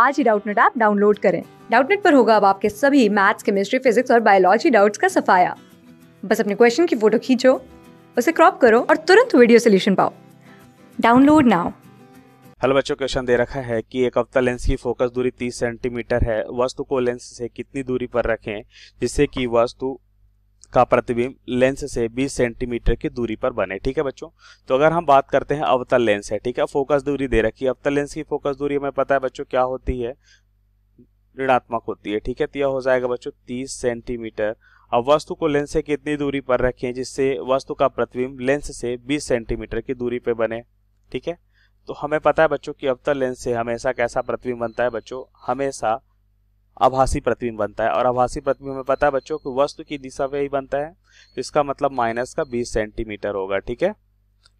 आज ही Doubtnut app download करें डाउटनेट पर होगा अब आपके सभी मैथ्स केमिस्ट्री फिजिक्स और बायोलॉजी डाउट्स का सफाया बस अपने क्वेश्चन की फोटो खींचो उसे क्रॉप करो और तुरंत वीडियो सोल्यूशन पाओ डाउनलोड नाउ हेलो बच्चों क्वेश्चन दे रखा है कि एक अवतल लेंस की फोकस दूरी 30 सेंटीमीटर है वस्तु को लेंस से कितनी दूरी पर रखें जिससे कि वस्तु का प्रतिबिंब लेंस से 20 सेंटीमीटर की दूरी पर बने ठीक है बच्चों तो अगर हम बात करते हैं अवतल लेंस है ठीक है फोकस दूरी दे रखी है अवतल लेंस की फोकस दूरी हमें पता है बच्चों क्या होती है ऋणात्मक होती है ठीक है तो यह हो जाएगा बच्चों तीस सेंटीमीटर अब वस्तु को लेंस से कितनी दूरी पर रखें जिससे वस्तु का प्रतिबिंब लेंस से बीस सेंटीमीटर की दूरी पर बने ठीक है तो हमें पता है बच्चों की अवतल लेंस से हमेशा कैसा प्रतिबिंब बनता है बच्चों हमेशा आभासी प्रतिबिंब बनता है और आभासी प्रतिबिंब हमें पता है बच्चों की वस्तु की दिशा में ही बनता है तो इसका मतलब माइनस का बीस सेंटीमीटर होगा ठीक है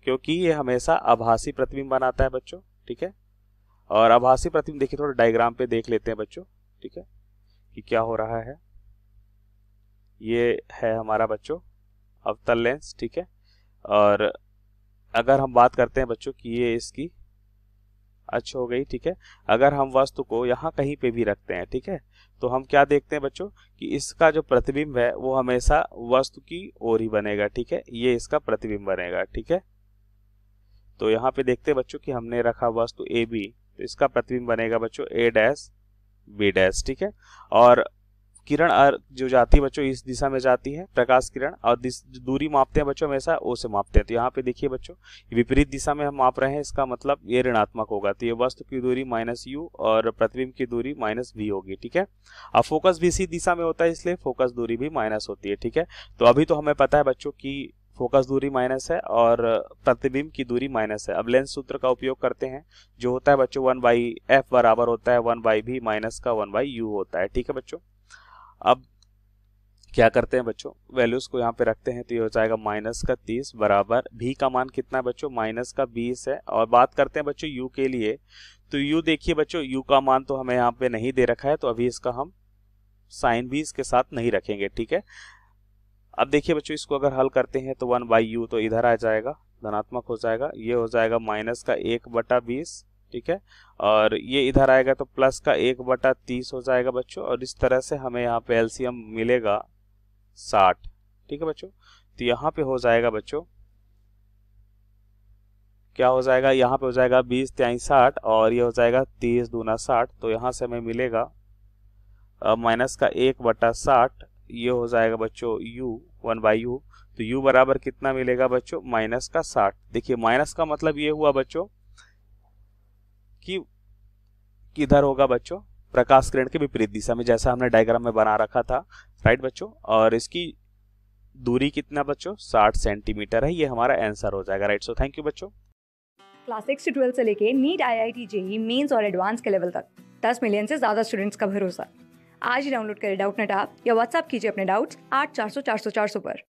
क्योंकि ये हमेशा आभासी प्रतिबिंब बनाता है बच्चों ठीक है और आभासी प्रतिबिंब देखिए थोड़ा डायग्राम पे देख लेते हैं बच्चों ठीक है कि क्या हो रहा है ये है हमारा बच्चों अवतल लेंस ठीक है और अगर हम बात करते हैं बच्चों कि ये इसकी अच्छ हो गई ठीक है अगर हम वस्तु को यहाँ कहीं पे भी रखते हैं ठीक है तो हम क्या देखते हैं बच्चों कि इसका जो प्रतिबिंब है वो हमेशा वस्तु की ओर ही बनेगा ठीक है ये इसका प्रतिबिंब बनेगा ठीक है तो यहाँ पे देखते हैं बच्चों कि हमने रखा वस्तु ए बी तो इसका प्रतिबिंब बनेगा बच्चों ए डैश बी डैश ठीक है और किरण जो जाती है बच्चों इस दिशा में जाती है प्रकाश किरण और दूरी मापते हैं बच्चों हमेशा ओ से मापते हैं तो यहाँ पे देखिए बच्चों विपरीत दिशा में हम माप रहे हैं इसका मतलब ये ऋणात्मक होगा तो ये वस्तु की दूरी माइनस यू और प्रतिबिंब की दूरी माइनस वी होगी ठीक है अब फोकस भी इसी दिशा में होता है इसलिए फोकस दूरी भी माइनस होती है ठीक है तो अभी तो हमें पता है बच्चों की फोकस दूरी माइनस है और प्रतिबिंब की दूरी माइनस है अब लेंस सूत्र का उपयोग करते हैं जो होता है बच्चों वन बाई एफ बराबर होता है वन बाई भी माइनस का वन बाई यू होता है ठीक है बच्चों अब क्या करते हैं बच्चों वैल्यूज को यहाँ पे रखते हैं तो ये हो जाएगा माइनस का तीस बराबर भी का मान कितना है बच्चों माइनस का बीस है और बात करते हैं बच्चों यू के लिए तो यू देखिए बच्चों यू का मान तो हमें यहाँ पे नहीं दे रखा है तो अभी इसका हम साइन भी इसके साथ नहीं रखेंगे ठीक है अब देखिए बच्चों इसको अगर हल करते हैं तो वन बाई यू तो इधर आ जाएगा धनात्मक हो जाएगा ये हो जाएगा माइनस का एक बटा बीस ठीक है और ये इधर आएगा तो प्लस का एक बटा तीस हो जाएगा बच्चों और इस तरह से हमें यहाँ पे एलसीएम मिलेगा साठ ठीक है बच्चों तो यहाँ पे हो जाएगा बच्चों क्या हो जाएगा यहाँ पे हो जाएगा बीस त्याई साठ और ये हो जाएगा तीस दूना साठ तो यहाँ से हमें मिलेगा माइनस का एक बटा साठ ये हो जाएगा बच्चों यू वन बाई यू तो यू बराबर कितना मिलेगा बच्चों माइनस का साठ देखिए माइनस का मतलब ये हुआ बच्चों कि किधर होगा बच्चों प्रकाश किरण के विपरीत दिशा में जैसा हमने डायग्राम में बना रखा था राइट बच्चों और इसकी दूरी कितना बच्चों 60 सेंटीमीटर है ये हमारा आंसर हो जाएगा राइट सो थैंक यू बच्चों क्लास सिक्स से ट्वेल्थ से लेके NEET I I T JEE mains और एडवांस के लेवल तक दस मिलियन से ज़्यादा स्टूडेंट्स का भरोसा आज ही डाउनलोड करें डाउट नेट आप या व्हाट्सअप कीजिए अपने डाउट्स आठ चार सौ चार सौ चार सौ पर